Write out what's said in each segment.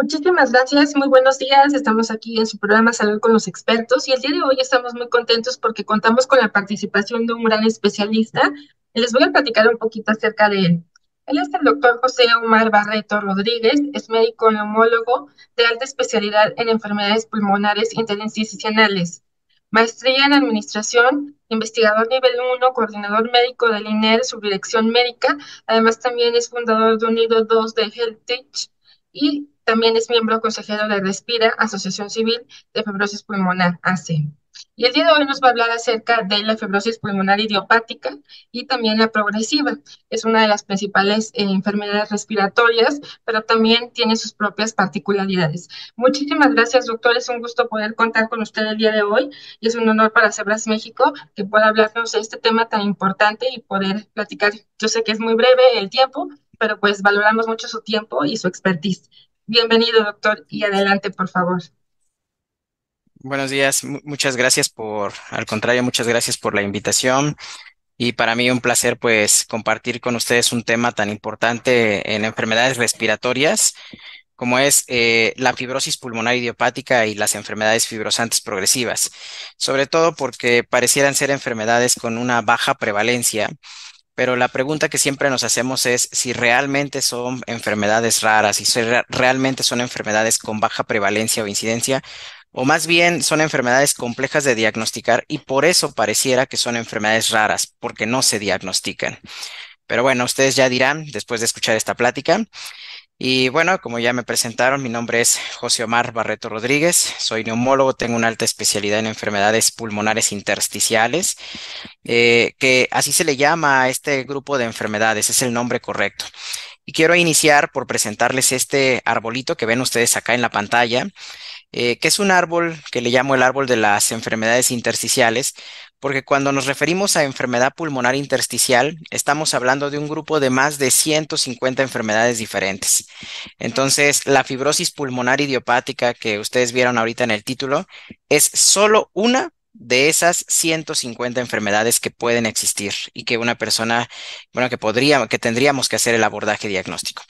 Muchísimas gracias, muy buenos días. Estamos aquí en su programa Salud con los expertos y el día de hoy estamos muy contentos porque contamos con la participación de un gran especialista. Les voy a platicar un poquito acerca de él. Él es el doctor José Omar Barreto Rodríguez, es médico neumólogo de alta especialidad en enfermedades pulmonares interinstitucionales, maestría en administración, investigador nivel 1, coordinador médico del INER, subdirección médica. Además, también es fundador de Unido 2 de Teach y también es miembro consejero de Respira, Asociación Civil de Fibrosis Pulmonar, AC. Y el día de hoy nos va a hablar acerca de la fibrosis pulmonar idiopática y también la progresiva. Es una de las principales eh, enfermedades respiratorias, pero también tiene sus propias particularidades. Muchísimas gracias, doctor. Es un gusto poder contar con usted el día de hoy y es un honor para Cebras México que pueda hablarnos de este tema tan importante y poder platicar. Yo sé que es muy breve el tiempo, pero pues valoramos mucho su tiempo y su expertise. Bienvenido, doctor, y adelante, por favor. Buenos días, muchas gracias por, al contrario, muchas gracias por la invitación. Y para mí un placer pues compartir con ustedes un tema tan importante en enfermedades respiratorias como es eh, la fibrosis pulmonar idiopática y las enfermedades fibrosantes progresivas, sobre todo porque parecieran ser enfermedades con una baja prevalencia pero la pregunta que siempre nos hacemos es si realmente son enfermedades raras, si realmente son enfermedades con baja prevalencia o incidencia, o más bien son enfermedades complejas de diagnosticar y por eso pareciera que son enfermedades raras, porque no se diagnostican. Pero bueno, ustedes ya dirán después de escuchar esta plática. Y bueno, como ya me presentaron, mi nombre es José Omar Barreto Rodríguez, soy neumólogo, tengo una alta especialidad en enfermedades pulmonares intersticiales, eh, que así se le llama a este grupo de enfermedades, es el nombre correcto. Y quiero iniciar por presentarles este arbolito que ven ustedes acá en la pantalla, eh, que es un árbol que le llamo el árbol de las enfermedades intersticiales, porque cuando nos referimos a enfermedad pulmonar intersticial, estamos hablando de un grupo de más de 150 enfermedades diferentes. Entonces, la fibrosis pulmonar idiopática que ustedes vieron ahorita en el título es solo una de esas 150 enfermedades que pueden existir y que una persona, bueno, que que tendríamos que hacer el abordaje diagnóstico.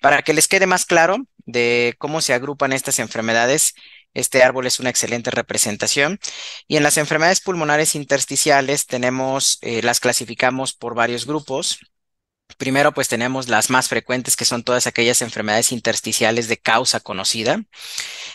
Para que les quede más claro de cómo se agrupan estas enfermedades, este árbol es una excelente representación. Y en las enfermedades pulmonares intersticiales tenemos, eh, las clasificamos por varios grupos. Primero, pues tenemos las más frecuentes, que son todas aquellas enfermedades intersticiales de causa conocida.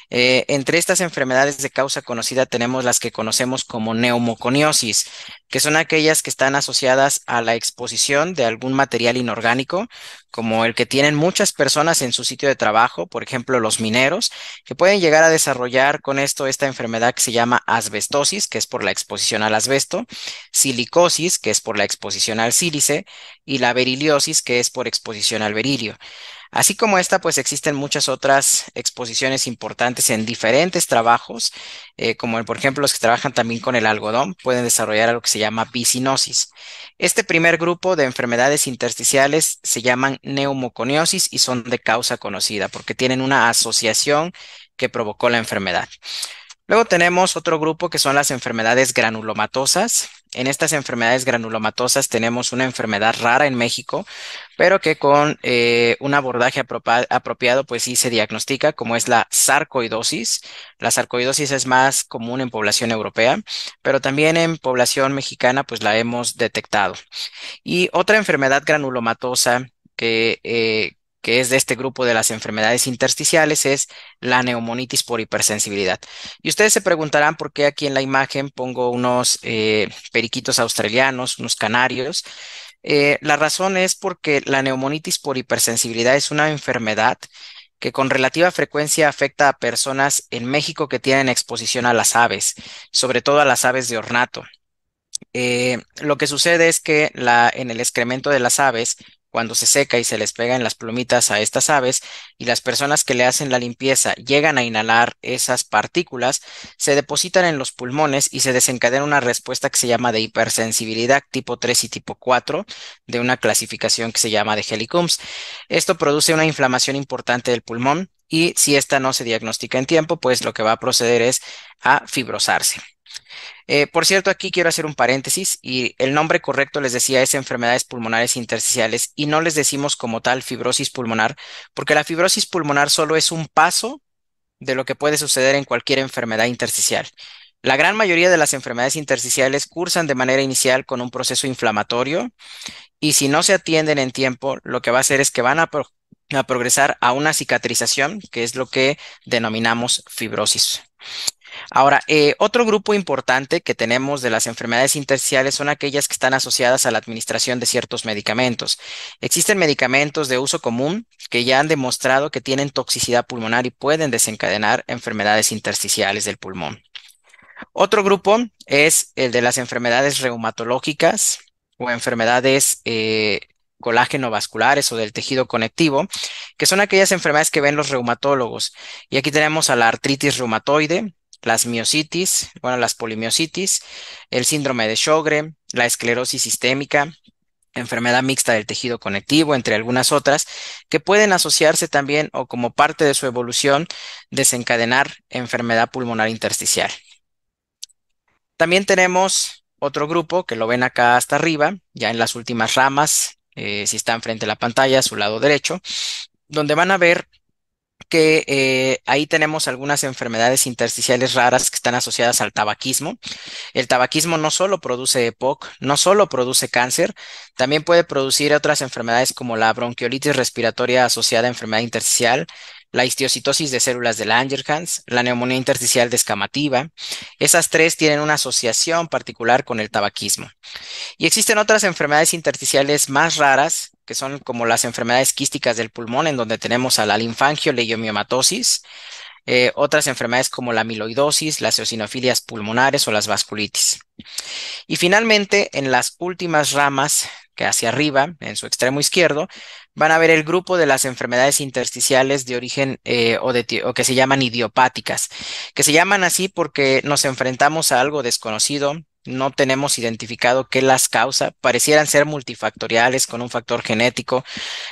Eh, entre estas enfermedades de causa conocida tenemos las que conocemos como neumoconiosis, que son aquellas que están asociadas a la exposición de algún material inorgánico, como el que tienen muchas personas en su sitio de trabajo, por ejemplo los mineros, que pueden llegar a desarrollar con esto esta enfermedad que se llama asbestosis, que es por la exposición al asbesto, silicosis, que es por la exposición al sílice, y la beriliosis, que es por exposición al berilio. Así como esta, pues existen muchas otras exposiciones importantes en diferentes trabajos, eh, como por ejemplo los que trabajan también con el algodón, pueden desarrollar algo que se llama piscinosis. Este primer grupo de enfermedades intersticiales se llaman neumoconiosis y son de causa conocida porque tienen una asociación que provocó la enfermedad. Luego tenemos otro grupo que son las enfermedades granulomatosas. En estas enfermedades granulomatosas tenemos una enfermedad rara en México, pero que con eh, un abordaje apropiado, pues sí se diagnostica, como es la sarcoidosis. La sarcoidosis es más común en población europea, pero también en población mexicana, pues la hemos detectado. Y otra enfermedad granulomatosa que, eh, que es de este grupo de las enfermedades intersticiales, es la neumonitis por hipersensibilidad. Y ustedes se preguntarán por qué aquí en la imagen pongo unos eh, periquitos australianos, unos canarios. Eh, la razón es porque la neumonitis por hipersensibilidad es una enfermedad que con relativa frecuencia afecta a personas en México que tienen exposición a las aves, sobre todo a las aves de ornato. Eh, lo que sucede es que la, en el excremento de las aves cuando se seca y se les pega en las plumitas a estas aves y las personas que le hacen la limpieza llegan a inhalar esas partículas, se depositan en los pulmones y se desencadena una respuesta que se llama de hipersensibilidad tipo 3 y tipo 4 de una clasificación que se llama de Helicums. Esto produce una inflamación importante del pulmón, y si esta no se diagnostica en tiempo, pues lo que va a proceder es a fibrosarse. Eh, por cierto, aquí quiero hacer un paréntesis y el nombre correcto les decía es enfermedades pulmonares intersticiales y no les decimos como tal fibrosis pulmonar, porque la fibrosis pulmonar solo es un paso de lo que puede suceder en cualquier enfermedad intersticial. La gran mayoría de las enfermedades intersticiales cursan de manera inicial con un proceso inflamatorio y si no se atienden en tiempo, lo que va a hacer es que van a a progresar a una cicatrización, que es lo que denominamos fibrosis. Ahora, eh, otro grupo importante que tenemos de las enfermedades intersticiales son aquellas que están asociadas a la administración de ciertos medicamentos. Existen medicamentos de uso común que ya han demostrado que tienen toxicidad pulmonar y pueden desencadenar enfermedades intersticiales del pulmón. Otro grupo es el de las enfermedades reumatológicas o enfermedades eh, colágeno vasculares o del tejido conectivo, que son aquellas enfermedades que ven los reumatólogos. Y aquí tenemos a la artritis reumatoide, las miositis, bueno, las polimiositis, el síndrome de Sjögren, la esclerosis sistémica, enfermedad mixta del tejido conectivo, entre algunas otras, que pueden asociarse también o como parte de su evolución desencadenar enfermedad pulmonar intersticial. También tenemos otro grupo que lo ven acá hasta arriba, ya en las últimas ramas eh, si están frente a la pantalla, a su lado derecho, donde van a ver que eh, ahí tenemos algunas enfermedades intersticiales raras que están asociadas al tabaquismo. El tabaquismo no solo produce EPOC, no solo produce cáncer, también puede producir otras enfermedades como la bronquiolitis respiratoria asociada a enfermedad intersticial, la histiocitosis de células de Langerhans, la neumonía intersticial descamativa. Esas tres tienen una asociación particular con el tabaquismo. Y existen otras enfermedades intersticiales más raras, que son como las enfermedades quísticas del pulmón, en donde tenemos a la la eh, otras enfermedades como la amiloidosis, las eosinofilias pulmonares o las vasculitis. Y finalmente, en las últimas ramas, que hacia arriba, en su extremo izquierdo, van a ver el grupo de las enfermedades intersticiales de origen eh, o, de, o que se llaman idiopáticas, que se llaman así porque nos enfrentamos a algo desconocido, no tenemos identificado qué las causa. Parecieran ser multifactoriales con un factor genético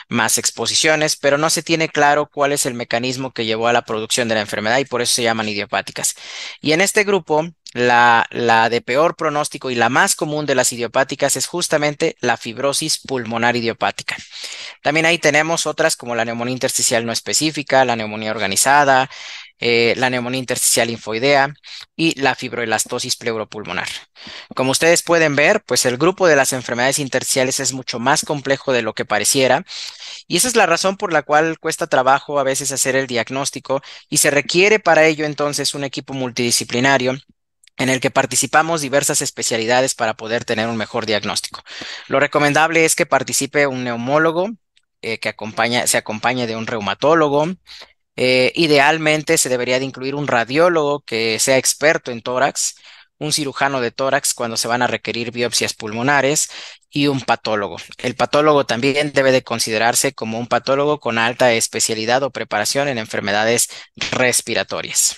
más exposiciones, pero no se tiene claro cuál es el mecanismo que llevó a la producción de la enfermedad y por eso se llaman idiopáticas. Y en este grupo, la, de peor pronóstico y la más común de las idiopáticas es justamente la fibrosis pulmonar idiopática. También ahí tenemos otras como la neumonía intersticial no específica, la neumonía organizada, eh, la neumonía intersticial linfoidea y la fibroelastosis pleuropulmonar. Como ustedes pueden ver, pues el grupo de las enfermedades intersticiales es mucho más complejo de lo que pareciera y esa es la razón por la cual cuesta trabajo a veces hacer el diagnóstico y se requiere para ello entonces un equipo multidisciplinario en el que participamos diversas especialidades para poder tener un mejor diagnóstico. Lo recomendable es que participe un neumólogo eh, que se acompañe de un reumatólogo, eh, idealmente se debería de incluir un radiólogo que sea experto en tórax, un cirujano de tórax cuando se van a requerir biopsias pulmonares y un patólogo. El patólogo también debe de considerarse como un patólogo con alta especialidad o preparación en enfermedades respiratorias.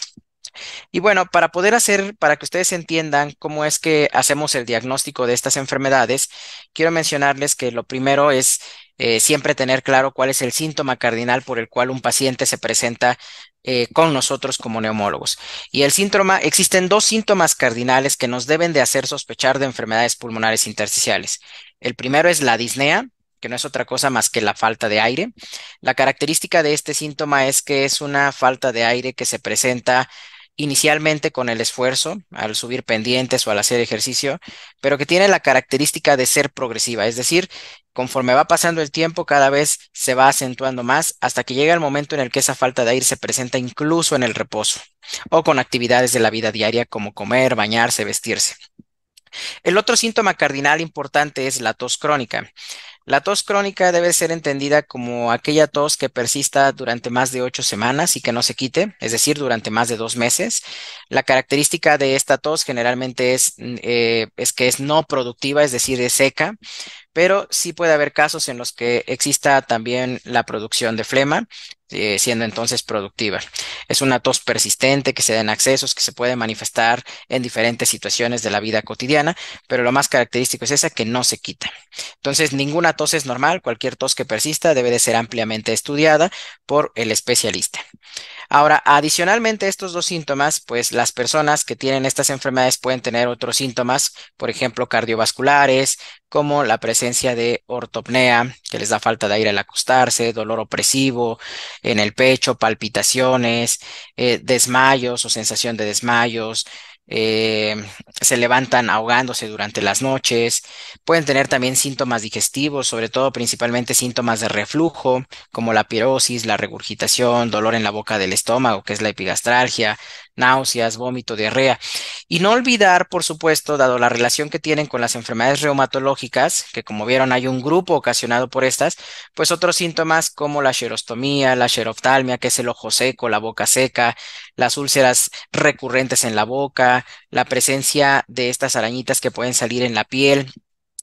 Y bueno, para poder hacer, para que ustedes entiendan cómo es que hacemos el diagnóstico de estas enfermedades, quiero mencionarles que lo primero es eh, siempre tener claro cuál es el síntoma cardinal por el cual un paciente se presenta eh, con nosotros como neumólogos. Y el síntoma, existen dos síntomas cardinales que nos deben de hacer sospechar de enfermedades pulmonares intersticiales. El primero es la disnea, que no es otra cosa más que la falta de aire. La característica de este síntoma es que es una falta de aire que se presenta inicialmente con el esfuerzo, al subir pendientes o al hacer ejercicio, pero que tiene la característica de ser progresiva, es decir, conforme va pasando el tiempo cada vez se va acentuando más hasta que llega el momento en el que esa falta de aire se presenta incluso en el reposo o con actividades de la vida diaria como comer, bañarse, vestirse. El otro síntoma cardinal importante es la tos crónica. La tos crónica debe ser entendida como aquella tos que persista durante más de ocho semanas y que no se quite, es decir, durante más de dos meses. La característica de esta tos generalmente es, mm, eh, es que es no productiva, es decir, es seca, pero sí puede haber casos en los que exista también la producción de flema eh, siendo entonces productiva. Es una tos persistente que se da en accesos, que se puede manifestar en diferentes situaciones de la vida cotidiana, pero lo más característico es esa que no se quita. Entonces, ninguna tos es normal, cualquier tos que persista debe de ser ampliamente estudiada por el especialista. Ahora, adicionalmente a estos dos síntomas, pues las personas que tienen estas enfermedades pueden tener otros síntomas, por ejemplo, cardiovasculares, como la presencia de ortopnea, que les da falta de aire al acostarse, dolor opresivo en el pecho, palpitaciones, eh, desmayos o sensación de desmayos, eh, se levantan ahogándose durante las noches, pueden tener también síntomas digestivos, sobre todo principalmente síntomas de reflujo, como la pirosis, la regurgitación, dolor en la boca del estómago, que es la epigastralgia, náuseas, vómito, diarrea. Y no olvidar, por supuesto, dado la relación que tienen con las enfermedades reumatológicas, que como vieron hay un grupo ocasionado por estas, pues otros síntomas como la xerostomía, la xeroftalmia que es el ojo seco, la boca seca, las úlceras recurrentes en la boca, la presencia de estas arañitas que pueden salir en la piel,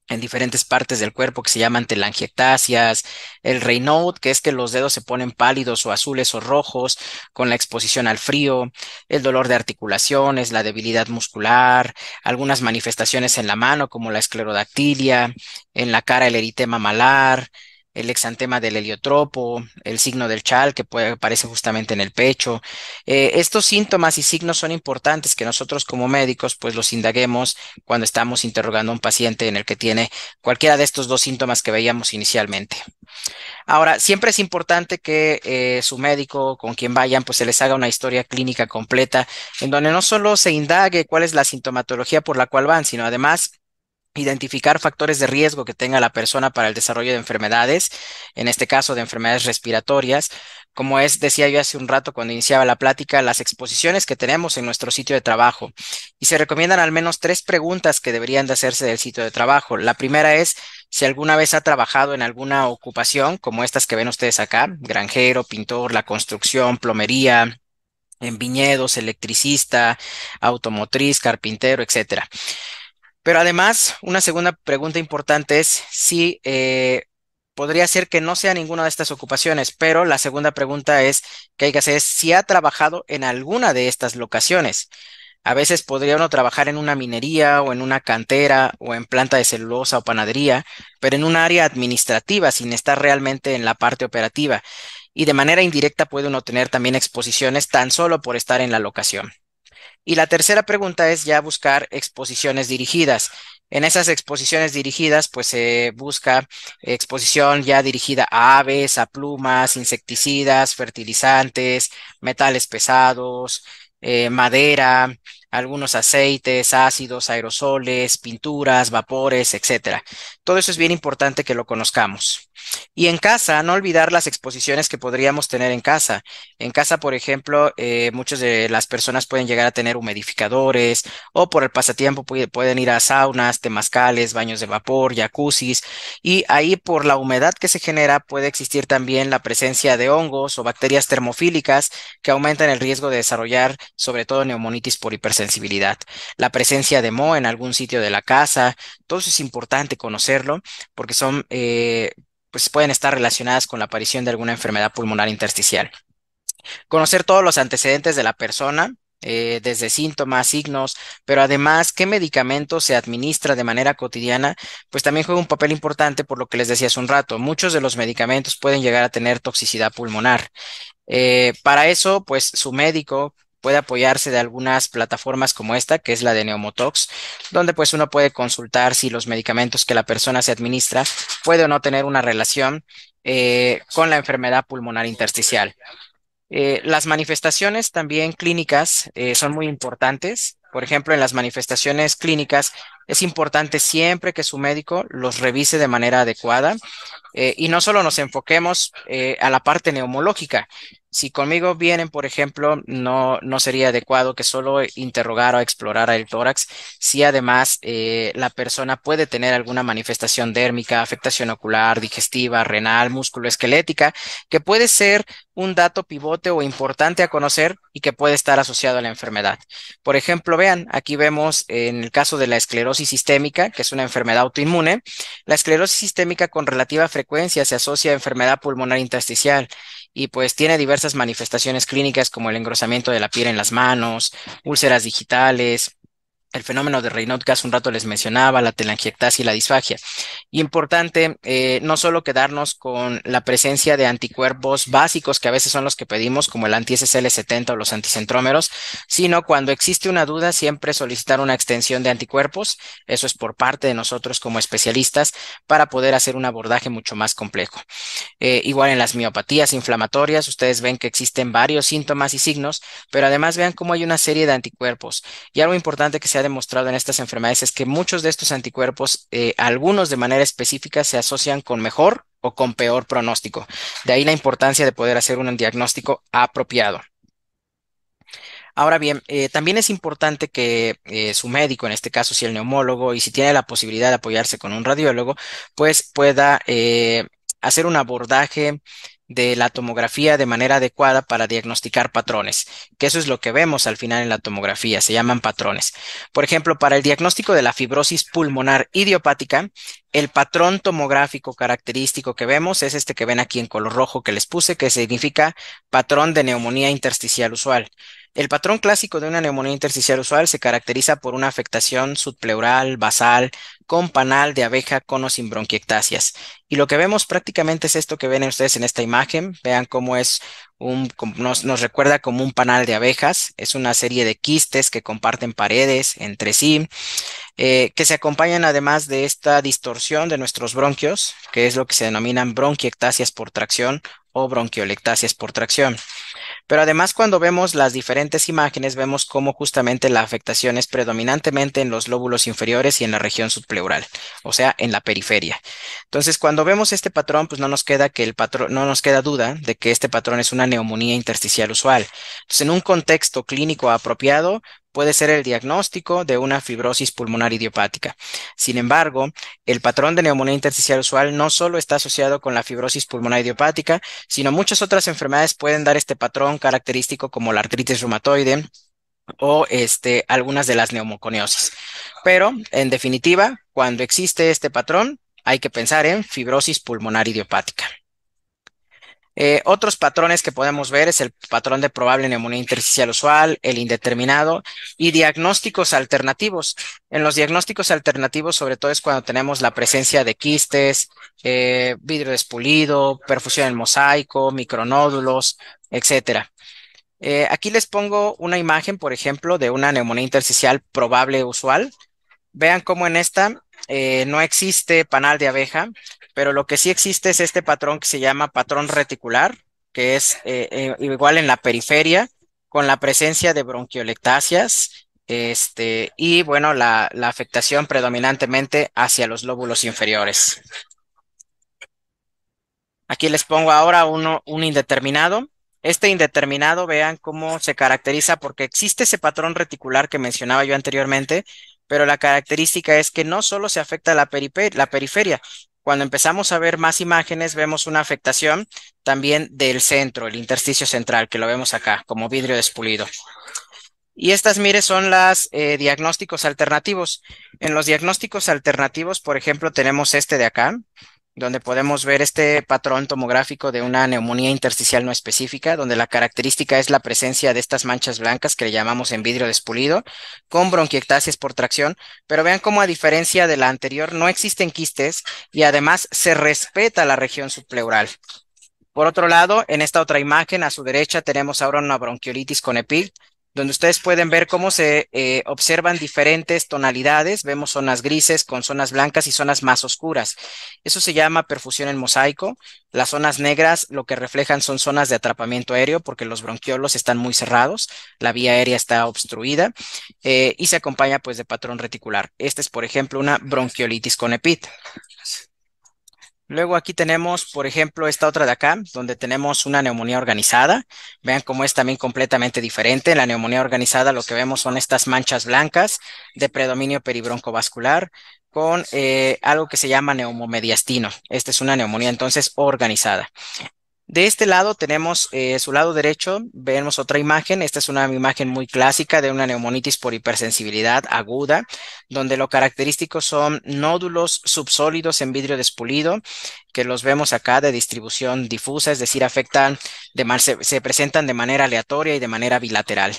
en diferentes partes del cuerpo que se llaman telangiectasias, el Raynaud, que es que los dedos se ponen pálidos o azules o rojos con la exposición al frío, el dolor de articulaciones, la debilidad muscular, algunas manifestaciones en la mano como la esclerodactilia, en la cara el eritema malar, el exantema del heliotropo, el signo del chal que aparece justamente en el pecho. Eh, estos síntomas y signos son importantes que nosotros como médicos pues los indaguemos cuando estamos interrogando a un paciente en el que tiene cualquiera de estos dos síntomas que veíamos inicialmente. Ahora, siempre es importante que eh, su médico, con quien vayan, pues se les haga una historia clínica completa en donde no solo se indague cuál es la sintomatología por la cual van, sino además identificar factores de riesgo que tenga la persona para el desarrollo de enfermedades, en este caso de enfermedades respiratorias. Como es, decía yo hace un rato cuando iniciaba la plática, las exposiciones que tenemos en nuestro sitio de trabajo. Y se recomiendan al menos tres preguntas que deberían de hacerse del sitio de trabajo. La primera es si alguna vez ha trabajado en alguna ocupación, como estas que ven ustedes acá, granjero, pintor, la construcción, plomería, en viñedos, electricista, automotriz, carpintero, etcétera. Pero además, una segunda pregunta importante es si eh, podría ser que no sea ninguna de estas ocupaciones, pero la segunda pregunta es que hay que hacer si ha trabajado en alguna de estas locaciones. A veces podría uno trabajar en una minería o en una cantera o en planta de celulosa o panadería, pero en un área administrativa sin estar realmente en la parte operativa. Y de manera indirecta puede uno tener también exposiciones tan solo por estar en la locación. Y la tercera pregunta es ya buscar exposiciones dirigidas. En esas exposiciones dirigidas, pues se busca exposición ya dirigida a aves, a plumas, insecticidas, fertilizantes, metales pesados, eh, madera, algunos aceites, ácidos, aerosoles, pinturas, vapores, etc. Todo eso es bien importante que lo conozcamos. Y en casa, no olvidar las exposiciones que podríamos tener en casa. En casa, por ejemplo, eh, muchas de las personas pueden llegar a tener humidificadores o por el pasatiempo pueden ir a saunas, temazcales, baños de vapor, jacuzzis. Y ahí por la humedad que se genera puede existir también la presencia de hongos o bacterias termofílicas que aumentan el riesgo de desarrollar sobre todo neumonitis por hipersensibilidad sensibilidad. La presencia de Mo en algún sitio de la casa, todo eso es importante conocerlo porque son, eh, pues pueden estar relacionadas con la aparición de alguna enfermedad pulmonar intersticial. Conocer todos los antecedentes de la persona, eh, desde síntomas, signos, pero además qué medicamento se administra de manera cotidiana, pues también juega un papel importante por lo que les decía hace un rato. Muchos de los medicamentos pueden llegar a tener toxicidad pulmonar. Eh, para eso, pues su médico puede apoyarse de algunas plataformas como esta, que es la de Neomotox, donde pues uno puede consultar si los medicamentos que la persona se administra puede o no tener una relación eh, con la enfermedad pulmonar intersticial. Eh, las manifestaciones también clínicas eh, son muy importantes. Por ejemplo, en las manifestaciones clínicas es importante siempre que su médico los revise de manera adecuada eh, y no solo nos enfoquemos eh, a la parte neumológica. Si conmigo vienen, por ejemplo, no, no sería adecuado que solo interrogara o explorara el tórax si además eh, la persona puede tener alguna manifestación dérmica, afectación ocular, digestiva, renal, esquelética, que puede ser un dato pivote o importante a conocer y que puede estar asociado a la enfermedad. Por ejemplo, vean, aquí vemos en el caso de la esclerosis esclerosis sistémica, que es una enfermedad autoinmune. La esclerosis sistémica con relativa frecuencia se asocia a enfermedad pulmonar intersticial y pues tiene diversas manifestaciones clínicas como el engrosamiento de la piel en las manos, úlceras digitales, el fenómeno de Raynaud que hace un rato les mencionaba, la telangiectasia y la disfagia. Importante eh, no solo quedarnos con la presencia de anticuerpos básicos, que a veces son los que pedimos, como el anti-SSL70 o los anticentrómeros, sino cuando existe una duda, siempre solicitar una extensión de anticuerpos. Eso es por parte de nosotros como especialistas para poder hacer un abordaje mucho más complejo. Eh, igual en las miopatías inflamatorias, ustedes ven que existen varios síntomas y signos, pero además vean cómo hay una serie de anticuerpos. Y algo importante que se ha demostrado en estas enfermedades es que muchos de estos anticuerpos, eh, algunos de manera específica, se asocian con mejor o con peor pronóstico. De ahí la importancia de poder hacer un diagnóstico apropiado. Ahora bien, eh, también es importante que eh, su médico, en este caso si el neumólogo, y si tiene la posibilidad de apoyarse con un radiólogo, pues pueda hacer un abordaje de la tomografía de manera adecuada para diagnosticar patrones, que eso es lo que vemos al final en la tomografía, se llaman patrones. Por ejemplo, para el diagnóstico de la fibrosis pulmonar idiopática, el patrón tomográfico característico que vemos es este que ven aquí en color rojo que les puse, que significa patrón de neumonía intersticial usual. El patrón clásico de una neumonía intersticial usual se caracteriza por una afectación subpleural, basal, con panal de abeja con o sin bronquiectasias. Y lo que vemos prácticamente es esto que ven ustedes en esta imagen. Vean cómo es un, nos, recuerda como un panal de abejas. Es una serie de quistes que comparten paredes entre sí, eh, que se acompañan además de esta distorsión de nuestros bronquios, que es lo que se denominan bronquiectasias por tracción o bronquiolectasias por tracción. Pero además cuando vemos las diferentes imágenes vemos cómo justamente la afectación es predominantemente en los lóbulos inferiores y en la región subpleural, o sea, en la periferia. Entonces, cuando vemos este patrón, pues no nos queda que el patrón no nos queda duda de que este patrón es una neumonía intersticial usual. Entonces, en un contexto clínico apropiado, puede ser el diagnóstico de una fibrosis pulmonar idiopática. Sin embargo, el patrón de neumonía intersticial usual no solo está asociado con la fibrosis pulmonar idiopática, sino muchas otras enfermedades pueden dar este patrón característico como la artritis reumatoide o este, algunas de las neumoconiosis. Pero, en definitiva, cuando existe este patrón, hay que pensar en fibrosis pulmonar idiopática. Eh, otros patrones que podemos ver es el patrón de probable neumonía intersticial usual, el indeterminado y diagnósticos alternativos. En los diagnósticos alternativos, sobre todo es cuando tenemos la presencia de quistes, eh, vidrio despulido, perfusión en mosaico, micronódulos, etcétera. Eh, aquí les pongo una imagen, por ejemplo, de una neumonía intersticial probable usual. Vean cómo en esta eh, no existe panal de abeja, pero lo que sí existe es este patrón que se llama patrón reticular, que es eh, eh, igual en la periferia, con la presencia de bronquiolectáceas este, y, bueno, la, la afectación predominantemente hacia los lóbulos inferiores. Aquí les pongo ahora uno, un indeterminado. Este indeterminado, vean cómo se caracteriza, porque existe ese patrón reticular que mencionaba yo anteriormente, pero la característica es que no solo se afecta la, la periferia, cuando empezamos a ver más imágenes, vemos una afectación también del centro, el intersticio central, que lo vemos acá, como vidrio despulido. Y estas, mire, son las eh, diagnósticos alternativos. En los diagnósticos alternativos, por ejemplo, tenemos este de acá, donde podemos ver este patrón tomográfico de una neumonía intersticial no específica, donde la característica es la presencia de estas manchas blancas que le llamamos en vidrio despulido, con bronquiectasias por tracción, pero vean cómo a diferencia de la anterior no existen quistes y además se respeta la región subpleural. Por otro lado, en esta otra imagen a su derecha tenemos ahora una bronquiolitis con epil, donde ustedes pueden ver cómo se eh, observan diferentes tonalidades. Vemos zonas grises con zonas blancas y zonas más oscuras. Eso se llama perfusión en mosaico. Las zonas negras lo que reflejan son zonas de atrapamiento aéreo porque los bronquiolos están muy cerrados, la vía aérea está obstruida eh, y se acompaña pues de patrón reticular. este es, por ejemplo, una bronquiolitis con EPIT. Luego aquí tenemos, por ejemplo, esta otra de acá, donde tenemos una neumonía organizada. Vean cómo es también completamente diferente. En la neumonía organizada lo que vemos son estas manchas blancas de predominio peribroncovascular con eh, algo que se llama neumomediastino. Esta es una neumonía entonces organizada. De este lado tenemos eh, su lado derecho, vemos otra imagen. Esta es una imagen muy clásica de una neumonitis por hipersensibilidad aguda, donde lo característico son nódulos subsólidos en vidrio despulido, que los vemos acá de distribución difusa, es decir, afectan, se, presentan de manera aleatoria y de manera bilateral.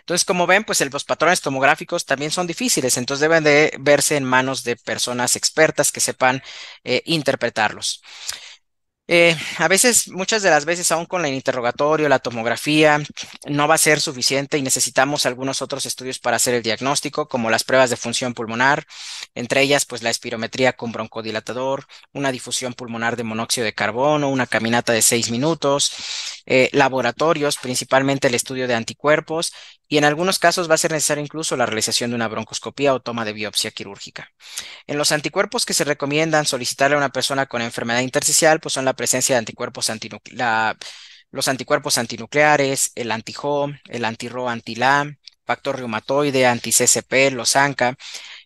Entonces, como ven, pues los patrones tomográficos también son difíciles, entonces deben de verse en manos de personas expertas que sepan eh, interpretarlos. Eh, a veces, muchas de las veces, aún con el interrogatorio, la tomografía, no va a ser suficiente y necesitamos algunos otros estudios para hacer el diagnóstico, como las pruebas de función pulmonar, entre ellas, pues la espirometría con broncodilatador, una difusión pulmonar de monóxido de carbono, una caminata de seis minutos, eh, laboratorios, principalmente el estudio de anticuerpos, y en algunos casos va a ser necesario incluso la realización de una broncoscopía o toma de biopsia quirúrgica. En los anticuerpos que se recomiendan solicitarle a una persona con enfermedad intersticial, pues son la presencia de anticuerpos antinucleares, los anticuerpos antinucleares, el anti-HOM, el anti-RO, anti-LAM, factor reumatoide, anti-CCP, los ANCA,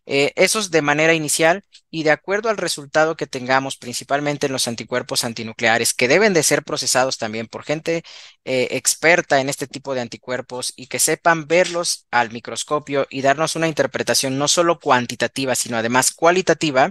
eh, esos eso es de manera inicial y de acuerdo al resultado que tengamos, principalmente en los anticuerpos antinucleares, que deben de ser procesados también por gente eh, experta en este tipo de anticuerpos y que sepan verlos al microscopio y darnos una interpretación no solo cuantitativa, sino además cualitativa,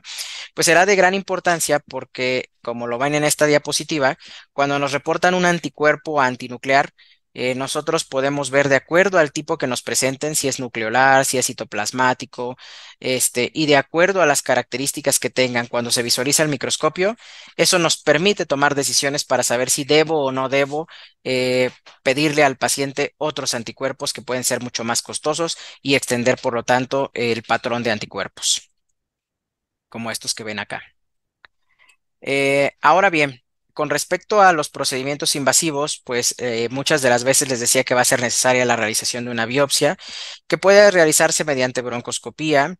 pues será de gran importancia porque, como lo ven en esta diapositiva, cuando nos reportan un anticuerpo antinuclear, eh, nosotros podemos ver de acuerdo al tipo que nos presenten si es nucleolar, si es citoplasmático, este, y de acuerdo a las características que tengan cuando se visualiza el microscopio, eso nos permite tomar decisiones para saber si debo o no debo eh, pedirle al paciente otros anticuerpos que pueden ser mucho más costosos y extender, por lo tanto, el patrón de anticuerpos, como estos que ven acá. Eh, ahora bien, con respecto a los procedimientos invasivos, pues eh, muchas de las veces les decía que va a ser necesaria la realización de una biopsia, que puede realizarse mediante broncoscopía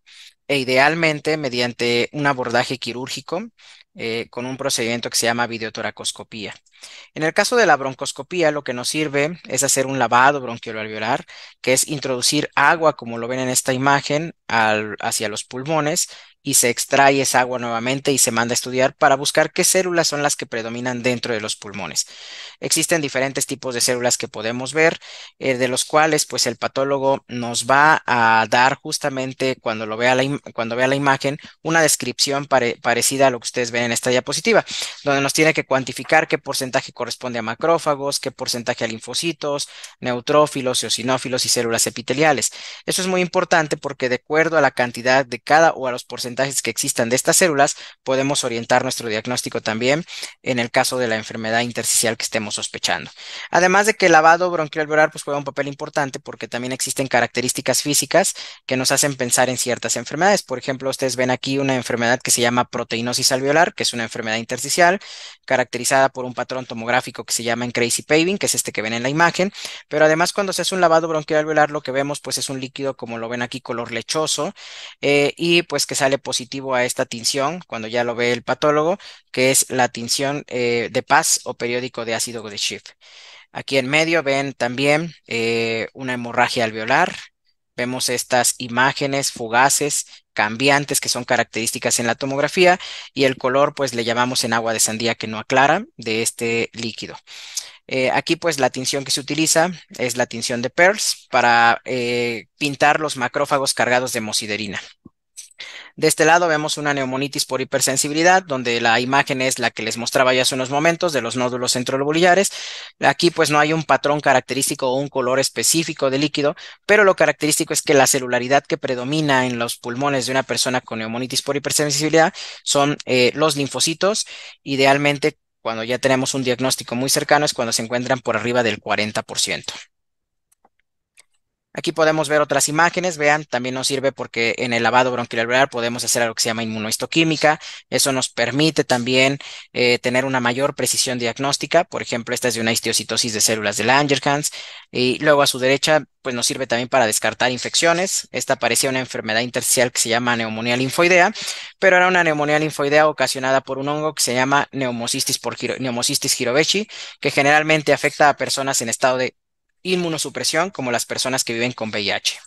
e idealmente mediante un abordaje quirúrgico eh, con un procedimiento que se llama videotoracoscopía. En el caso de la broncoscopía, lo que nos sirve es hacer un lavado alveolar, que es introducir agua, como lo ven en esta imagen, hacia los pulmones y se extrae esa agua nuevamente y se manda a estudiar para buscar qué células son las que predominan dentro de los pulmones. Existen diferentes tipos de células que podemos ver, eh, de los cuales pues el patólogo nos va a dar justamente cuando, lo vea, la cuando vea la imagen una descripción parecida a lo que ustedes ven en esta diapositiva, donde nos tiene que cuantificar qué porcentaje corresponde a macrófagos, qué porcentaje a linfocitos, neutrófilos, eosinófilos y células epiteliales. Eso es muy importante porque de acuerdo a la cantidad de cada o a los porcentajes que existan de estas células, podemos orientar nuestro diagnóstico también en el caso de la enfermedad intersticial que estemos sospechando. Además de que el lavado bronquialveolar pues, juega un papel importante porque también existen características físicas que nos hacen pensar en ciertas enfermedades. Por ejemplo, ustedes ven aquí una enfermedad que se llama proteinosis alveolar, que es una enfermedad intersticial caracterizada por un patrón tomográfico que se llama en crazy paving, que es este que ven en la imagen, pero además cuando se hace un lavado bronquial alveolar lo que vemos pues es un líquido como lo ven aquí color lechoso eh, y pues que sale positivo a esta tinción cuando ya lo ve el patólogo, que es la tinción eh, de paz o periódico de ácido de Schiff. Aquí en medio ven también eh, una hemorragia alveolar. Vemos estas imágenes fugaces, cambiantes, que son características en la tomografía, y el color, pues le llamamos en agua de sandía que no aclara de este líquido. Eh, aquí pues la tinción que se utiliza es la tinción de Pearls para pintar los macrófagos cargados de mosiderina. De este lado vemos una neumonitis por hipersensibilidad, donde la imagen es la que les mostraba ya hace unos momentos de los nódulos centrolobulares. Aquí pues no hay un patrón característico o un color específico de líquido, pero lo característico es que la celularidad que predomina en los pulmones de una persona con neumonitis por hipersensibilidad son eh, los linfocitos, idealmente cuando ya tenemos un diagnóstico muy cercano es cuando se encuentran por arriba del 40%. Aquí podemos ver otras imágenes, vean, también nos sirve porque en el lavado bronquial podemos hacer algo que se llama inmunohistoquímica, eso nos permite también eh, tener una mayor precisión diagnóstica, por ejemplo, esta es de una histiocitosis de células de Langerhans, y luego a su derecha, pues nos sirve también para descartar infecciones, esta parecía una enfermedad intersticial que se llama neumonía linfoidea, pero era una neumonía linfoidea ocasionada por un hongo que se llama neumocistis, por neumocistis que generalmente afecta a personas en estado de inmunosupresión como las personas que viven con VIH.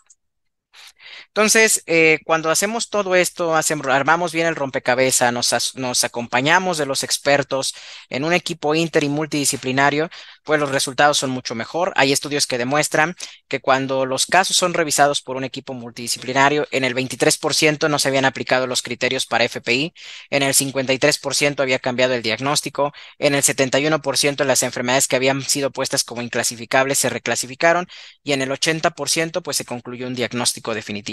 Entonces, eh, cuando hacemos todo esto, armamos bien el rompecabezas, nos, acompañamos de los expertos en un equipo inter y multidisciplinario, pues los resultados son mucho mejor. Hay estudios que demuestran que cuando los casos son revisados por un equipo multidisciplinario, en el 23% no se habían aplicado los criterios para FPI, en el 53% había cambiado el diagnóstico, en el 71% las enfermedades que habían sido puestas como inclasificables se reclasificaron y en el 80% pues se concluyó un diagnóstico definitivo.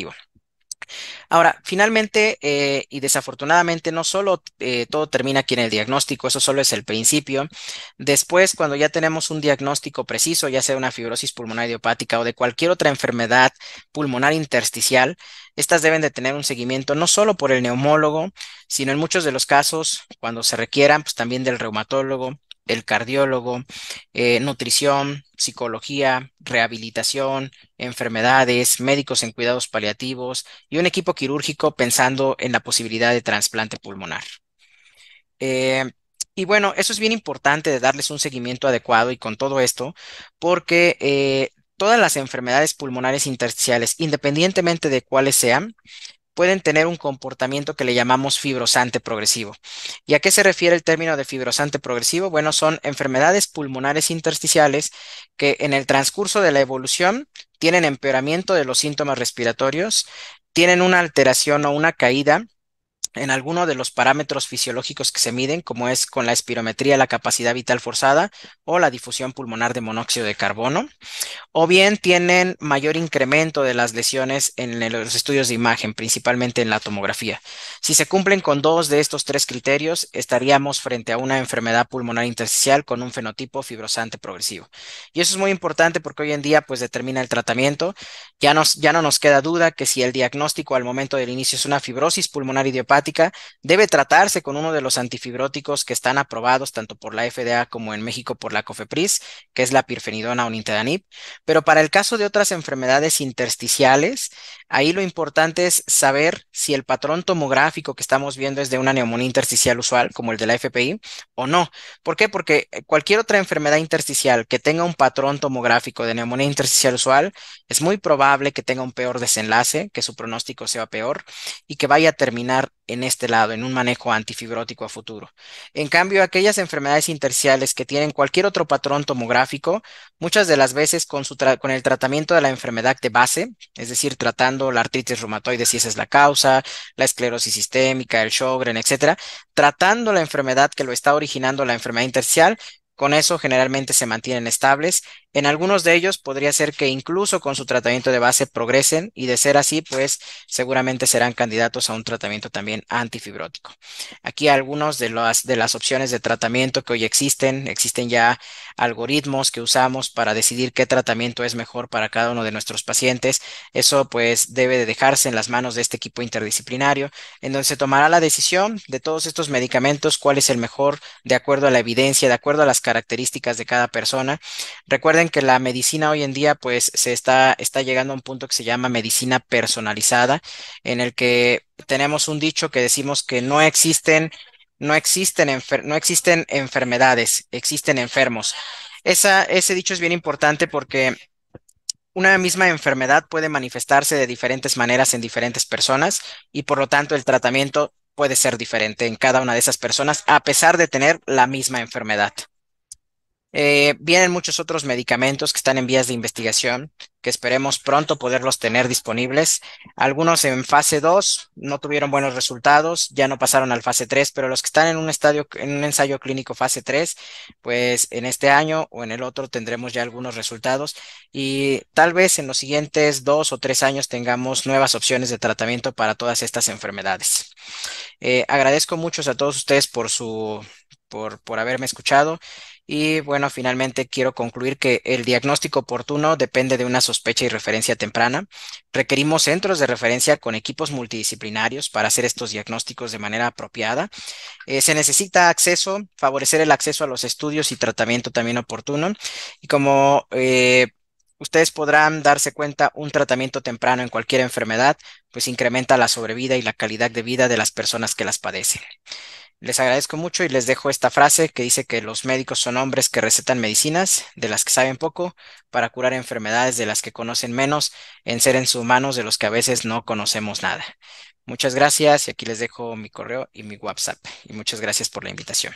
Ahora, finalmente eh, y desafortunadamente, no solo eh, todo termina aquí en el diagnóstico, eso solo es el principio. Después, cuando ya tenemos un diagnóstico preciso, ya sea una fibrosis pulmonar idiopática o de cualquier otra enfermedad pulmonar intersticial, estas deben de tener un seguimiento no solo por el neumólogo, sino en muchos de los casos, cuando se requieran, pues también del reumatólogo, el cardiólogo, eh, nutrición, psicología, rehabilitación, enfermedades, médicos en cuidados paliativos y un equipo quirúrgico pensando en la posibilidad de trasplante pulmonar. Eh, y bueno, eso es bien importante de darles un seguimiento adecuado y con todo esto, porque eh, todas las enfermedades pulmonares intersticiales, independientemente de cuáles sean, pueden tener un comportamiento que le llamamos fibrosante progresivo. ¿Y a qué se refiere el término de fibrosante progresivo? Bueno, son enfermedades pulmonares intersticiales que en el transcurso de la evolución tienen empeoramiento de los síntomas respiratorios, tienen una alteración o una caída en alguno de los parámetros fisiológicos que se miden, como es con la espirometría la capacidad vital forzada o la difusión pulmonar de monóxido de carbono, o bien tienen mayor incremento de las lesiones en los estudios de imagen, principalmente en la tomografía. Si se cumplen con dos de estos tres criterios, estaríamos frente a una enfermedad pulmonar intersticial con un fenotipo fibrosante progresivo. Y eso es muy importante porque hoy en día pues determina el tratamiento. Ya, nos, ya no nos queda duda que si el diagnóstico al momento del inicio es una fibrosis pulmonar idiopática, debe tratarse con uno de los antifibróticos que están aprobados tanto por la FDA como en México por la COFEPRIS, que es la pirfenidona o nintedanib. Pero para el caso de otras enfermedades intersticiales, ahí lo importante es saber si el patrón tomográfico que estamos viendo es de una neumonía intersticial usual, como el de la FPI, o no. ¿Por qué? Porque eh, cualquier otra enfermedad intersticial que tenga un patrón tomográfico de neumonía intersticial usual, es muy probable que tenga un peor desenlace, que su pronóstico sea peor y que vaya a terminar en este lado, en un manejo antifibrótico a futuro. En cambio, aquellas enfermedades interciales que tienen cualquier otro patrón tomográfico, muchas de las veces con, su con el tratamiento de la enfermedad de base, es decir, tratando la artritis reumatoide si esa es la causa, la esclerosis sistémica, el Sjogren, etcétera, tratando la enfermedad que lo está originando la enfermedad intercial, con eso generalmente se mantienen estables. En algunos de ellos podría ser que incluso con su tratamiento de base progresen y de ser así, pues seguramente serán candidatos a un tratamiento también antifibrótico. Aquí algunos de las, de las opciones de tratamiento que hoy existen, existen ya algoritmos que usamos para decidir qué tratamiento es mejor para cada uno de nuestros pacientes. Eso pues debe de dejarse en las manos de este equipo interdisciplinario, en donde se tomará la decisión de todos estos medicamentos, cuál es el mejor de acuerdo a la evidencia, de acuerdo a las características de cada persona. Recuerden que la medicina hoy en día pues se está, está llegando a un punto que se llama medicina personalizada, en el que tenemos un dicho que decimos que no existen no existen, no existen enfermedades, existen enfermos. ese dicho es bien importante porque una misma enfermedad puede manifestarse de diferentes maneras en diferentes personas y por lo tanto el tratamiento puede ser diferente en cada una de esas personas a pesar de tener la misma enfermedad. Eh, vienen muchos otros medicamentos que están en vías de investigación, que esperemos pronto poderlos tener disponibles. Algunos en fase 2 no tuvieron buenos resultados, ya no pasaron al fase 3, pero los que están en un, estadio, en un ensayo clínico fase 3, pues en este año o en el otro tendremos ya algunos resultados y tal vez en los siguientes dos o tres años tengamos nuevas opciones de tratamiento para todas estas enfermedades. Eh, agradezco mucho a todos ustedes por su... por haberme escuchado. Y bueno, finalmente quiero concluir que el diagnóstico oportuno depende de una sospecha y referencia temprana. Requerimos centros de referencia con equipos multidisciplinarios para hacer estos diagnósticos de manera apropiada. Eh, se necesita acceso, favorecer el acceso a los estudios y tratamiento también oportuno. Y como eh, ustedes podrán darse cuenta, un tratamiento temprano en cualquier enfermedad, pues incrementa la sobrevida y la calidad de vida de las personas que las padecen. Les agradezco mucho y les dejo esta frase que dice que los médicos son hombres que recetan medicinas de las que saben poco para curar enfermedades de las que conocen menos en seres humanos de los que a veces no conocemos nada. Muchas gracias y aquí les dejo mi correo y mi WhatsApp. Y muchas gracias por la invitación.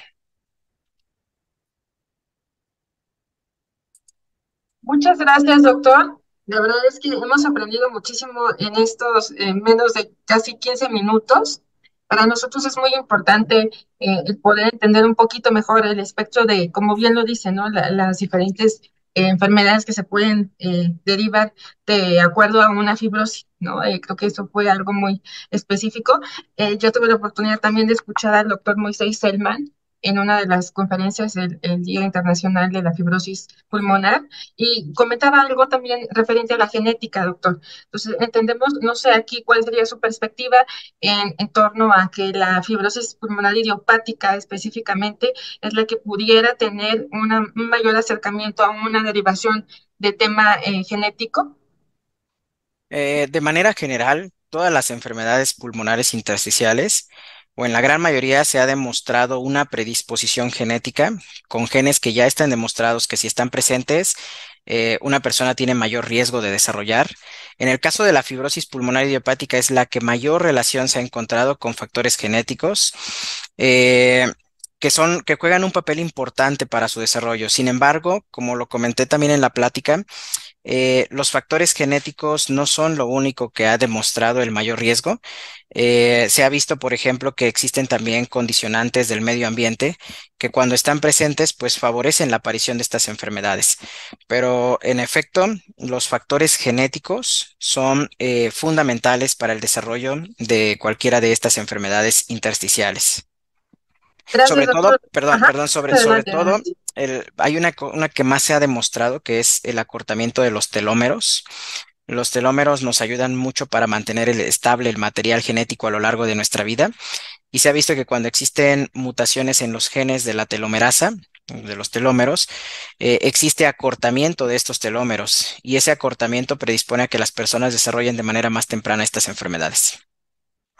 Muchas gracias, doctor. La verdad es que hemos aprendido muchísimo en estos eh, menos de casi 15 minutos. Para nosotros es muy importante eh, poder entender un poquito mejor el espectro de, como bien lo dice, ¿no? las diferentes eh, enfermedades que se pueden eh, derivar de acuerdo a una fibrosis, ¿no? creo que eso fue algo muy específico. yo tuve la oportunidad también de escuchar al doctor Moisés Selman, en una de las conferencias del Día Internacional de la Fibrosis Pulmonar y comentaba algo también referente a la genética, doctor. Entonces, entendemos, no sé aquí cuál sería su perspectiva en, en torno a que la fibrosis pulmonar idiopática específicamente es la que pudiera tener un mayor acercamiento a una derivación de tema eh, genético. Eh, de manera general, todas las enfermedades pulmonares intersticiales o en la gran mayoría se ha demostrado una predisposición genética con genes que ya están demostrados que si están presentes, eh, una persona tiene mayor riesgo de desarrollar. En el caso de la fibrosis pulmonar idiopática es la que mayor relación se ha encontrado con factores genéticos. Eh, que, son, que juegan un papel importante para su desarrollo. Sin embargo, como lo comenté también en la plática, eh, los factores genéticos no son lo único que ha demostrado el mayor riesgo. Eh, se ha visto, por ejemplo, que existen también condicionantes del medio ambiente que cuando están presentes, pues favorecen la aparición de estas enfermedades. Pero en efecto, los factores genéticos son eh, fundamentales para el desarrollo de cualquiera de estas enfermedades intersticiales sobre todo, perdón, perdón, sobre, sobre todo, hay una, que más se ha demostrado que es el acortamiento de los telómeros. Los telómeros nos ayudan mucho para mantener estable el material genético a lo largo de nuestra vida y se ha visto que cuando existen mutaciones en los genes de la telomerasa, de los telómeros, eh, existe acortamiento de estos telómeros y ese acortamiento predispone a que las personas desarrollen de manera más temprana estas enfermedades.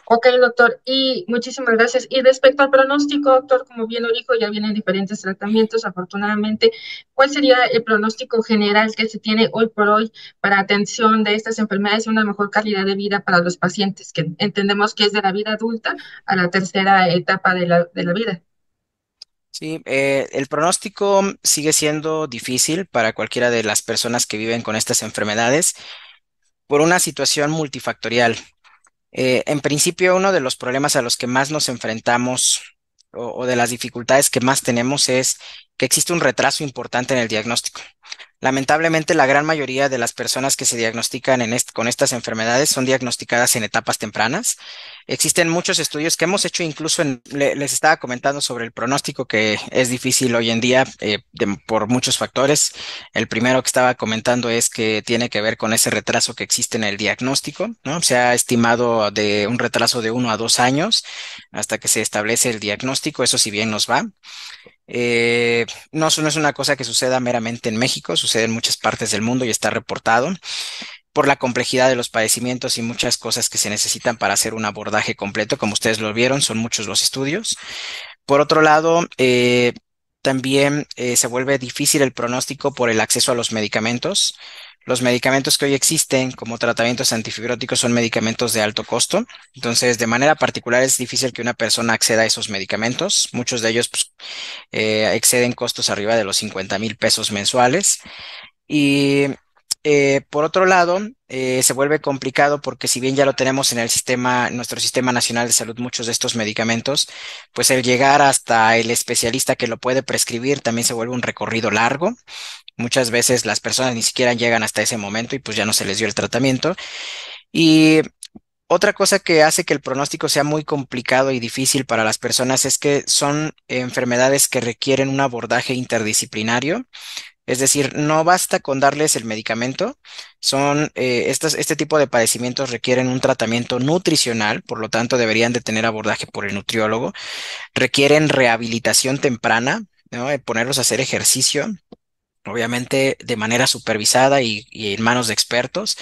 Ok, doctor, y muchísimas gracias. Y respecto al pronóstico, doctor, como bien lo dijo, ya vienen diferentes tratamientos, afortunadamente. ¿Cuál sería el pronóstico general que se tiene hoy por hoy para atención de estas enfermedades y una mejor calidad de vida para los pacientes, que entendemos que es de la vida adulta a la tercera etapa de la, vida? Sí, eh, el pronóstico sigue siendo difícil para cualquiera de las personas que viven con estas enfermedades por una situación multifactorial. Eh, en principio, uno de los problemas a los que más nos enfrentamos o, o de las dificultades que más tenemos es que existe un retraso importante en el diagnóstico. Lamentablemente, la gran mayoría de las personas que se diagnostican con estas enfermedades son diagnosticadas en etapas tempranas. Existen muchos estudios que hemos hecho, incluso les estaba comentando sobre el pronóstico que es difícil hoy en día eh, por muchos factores. El primero que estaba comentando es que tiene que ver con ese retraso que existe en el diagnóstico. ¿no? Se ha estimado de un retraso de uno a dos años hasta que se establece el diagnóstico, eso si bien nos va. Eh, no, no es una cosa que suceda meramente en México, sucede en muchas partes del mundo y está reportado por la complejidad de los padecimientos y muchas cosas que se necesitan para hacer un abordaje completo. Como ustedes lo vieron, son muchos los estudios. Por otro lado, eh, también eh, se vuelve difícil el pronóstico por el acceso a los medicamentos. Los medicamentos que hoy existen como tratamientos antifibróticos son medicamentos de alto costo, entonces de manera particular es difícil que una persona acceda a esos medicamentos. Muchos de ellos pues, eh, exceden costos arriba de los 50 mil pesos mensuales y eh, por otro lado, eh, se vuelve complicado porque si bien ya lo tenemos en el sistema, nuestro sistema nacional de salud, muchos de estos medicamentos, pues el llegar hasta el especialista que lo puede prescribir también se vuelve un recorrido largo. Muchas veces las personas ni siquiera llegan hasta ese momento y pues ya no se les dio el tratamiento. Y otra cosa que hace que el pronóstico sea muy complicado y difícil para las personas es que son enfermedades que requieren un abordaje interdisciplinario. Es decir, no basta con darles el medicamento. Son, eh, este tipo de padecimientos requieren un tratamiento nutricional, por lo tanto deberían de tener abordaje por el nutriólogo. Requieren rehabilitación temprana, ¿no? Eh, ponerlos a hacer ejercicio, obviamente de manera supervisada y, en manos de expertos.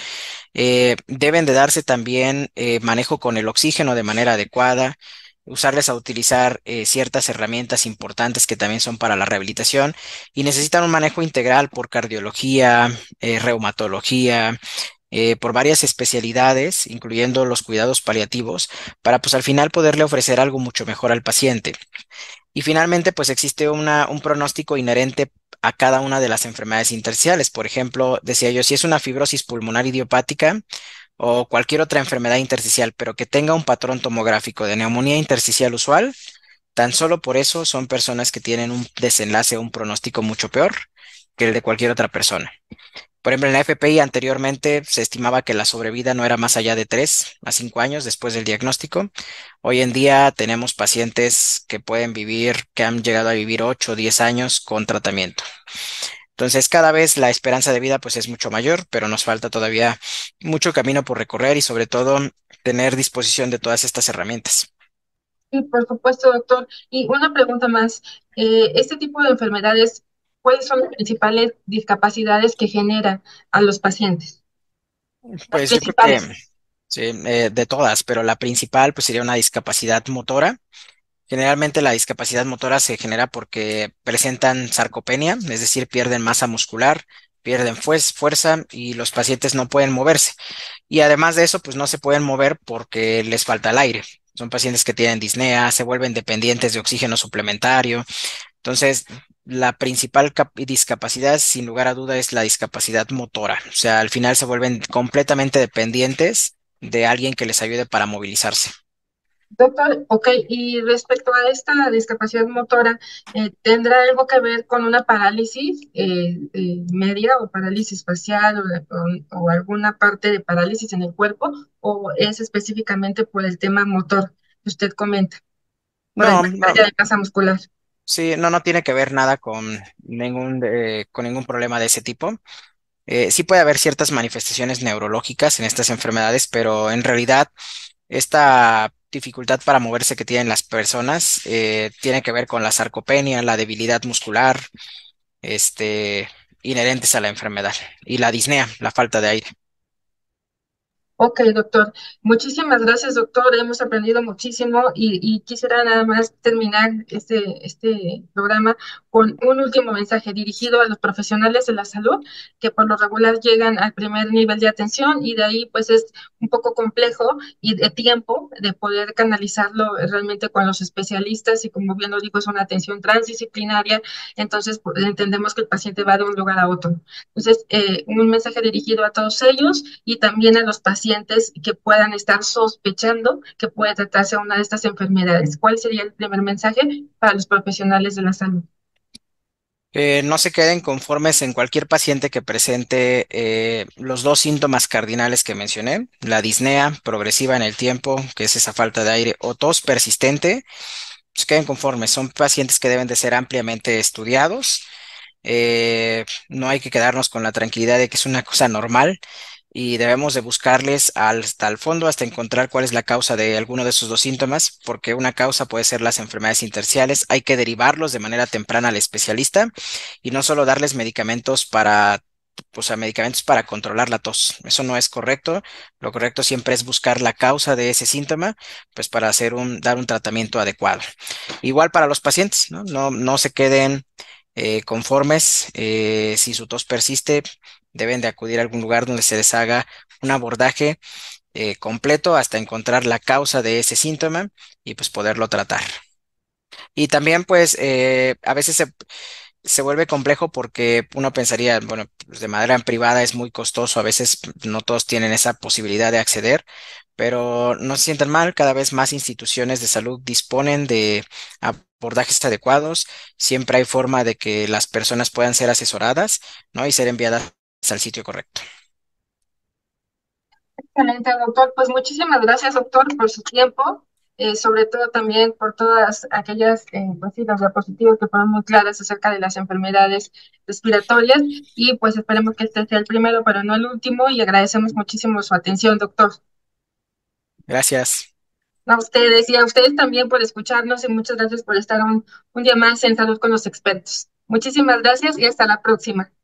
Eh, deben de darse también manejo con el oxígeno de manera adecuada, usarles a utilizar eh, ciertas herramientas importantes que también son para la rehabilitación y necesitan un manejo integral por cardiología, eh, reumatología, eh, por varias especialidades, incluyendo los cuidados paliativos, para pues al final poderle ofrecer algo mucho mejor al paciente. Y finalmente, pues existe un pronóstico inherente a cada una de las enfermedades interciales. Por ejemplo, decía yo, si es una fibrosis pulmonar idiopática, o cualquier otra enfermedad intersticial, pero que tenga un patrón tomográfico de neumonía intersticial usual, tan solo por eso son personas que tienen un desenlace, un pronóstico mucho peor que el de cualquier otra persona. Por ejemplo, en la FPI anteriormente se estimaba que la sobrevida no era más allá de 3 a 5 años después del diagnóstico. Hoy en día tenemos pacientes que pueden vivir, que han llegado a vivir 8 o 10 años con tratamiento. Entonces, cada vez la esperanza de vida pues es mucho mayor, pero nos falta todavía mucho camino por recorrer y sobre todo tener disposición de todas estas herramientas. Sí, por supuesto, doctor. Y una pregunta más. Eh, este tipo de enfermedades, ¿cuáles son las principales discapacidades que genera a los pacientes? Pues yo creo que eh, de todas, pero la principal pues sería una discapacidad motora, Generalmente la discapacidad motora se genera porque presentan sarcopenia, es decir, pierden masa muscular, pierden fuerza y los pacientes no pueden moverse. Y además de eso, pues no se pueden mover porque les falta el aire. Son pacientes que tienen disnea, se vuelven dependientes de oxígeno suplementario. Entonces, la principal discapacidad, sin lugar a duda, es la discapacidad motora. O sea, al final se vuelven completamente dependientes de alguien que les ayude para movilizarse. Doctor, ok, y respecto a esta discapacidad motora, eh, ¿tendrá algo que ver con una parálisis eh, eh, media o parálisis facial o, alguna parte de parálisis en el cuerpo o es específicamente por el tema motor que usted comenta? No, no. de muscular. Sí, no, no tiene que ver nada con ningún, con ningún problema de ese tipo. sí puede haber ciertas manifestaciones neurológicas en estas enfermedades, pero en realidad esta dificultad para moverse que tienen las personas eh, tiene que ver con la sarcopenia, la debilidad muscular, este, inherentes a la enfermedad, y la disnea, la falta de aire. Ok, doctor. Muchísimas gracias, doctor. Hemos aprendido muchísimo y, quisiera nada más terminar este, este programa con un último mensaje dirigido a los profesionales de la salud que por lo regular llegan al primer nivel de atención y de ahí pues es un poco complejo y de tiempo de poder canalizarlo realmente con los especialistas y como bien lo digo es una atención transdisciplinaria, entonces pues, entendemos que el paciente va de un lugar a otro. Entonces, eh, un mensaje dirigido a todos ellos y también a los pacientes pacientes que puedan estar sospechando que puede tratarse una de estas enfermedades? ¿Cuál sería el primer mensaje para los profesionales de la salud? no se queden conformes en cualquier paciente que presente eh, los dos síntomas cardinales que mencioné, la disnea progresiva en el tiempo, que es esa falta de aire, o tos persistente. Se queden conformes, son pacientes que deben de ser ampliamente estudiados. Eh, no hay que quedarnos con la tranquilidad de que es una cosa normal y debemos de buscarles hasta el fondo, hasta encontrar cuál es la causa de alguno de esos dos síntomas, porque una causa puede ser las enfermedades interciales, hay que derivarlos de manera temprana al especialista y no solo darles medicamentos para o pues, sea, medicamentos para controlar la tos. Eso no es correcto. Lo correcto siempre es buscar la causa de ese síntoma, pues para hacer un, dar un tratamiento adecuado. Igual para los pacientes, ¿no? No, se queden eh, conformes. Eh, si su tos persiste, deben de acudir a algún lugar donde se les haga un abordaje eh, completo hasta encontrar la causa de ese síntoma y pues poderlo tratar. Y también pues eh, a veces se, vuelve complejo porque uno pensaría, bueno, pues, de manera privada es muy costoso, a veces no todos tienen esa posibilidad de acceder, pero no se sientan mal, cada vez más instituciones de salud disponen de abordajes adecuados, siempre hay forma de que las personas puedan ser asesoradas, ¿no? Y ser enviadas al sitio correcto. Excelente, doctor. Pues muchísimas gracias, doctor, por su tiempo, eh, sobre todo también por todas aquellas eh, pues, sí, diapositivas que fueron muy claras acerca de las enfermedades respiratorias. Y pues esperemos que este sea el primero, pero no el último. Y agradecemos muchísimo su atención, doctor. Gracias. A ustedes y a ustedes también por escucharnos y muchas gracias por estar un, un día más en Salud con los Expertos. Muchísimas gracias y hasta la próxima.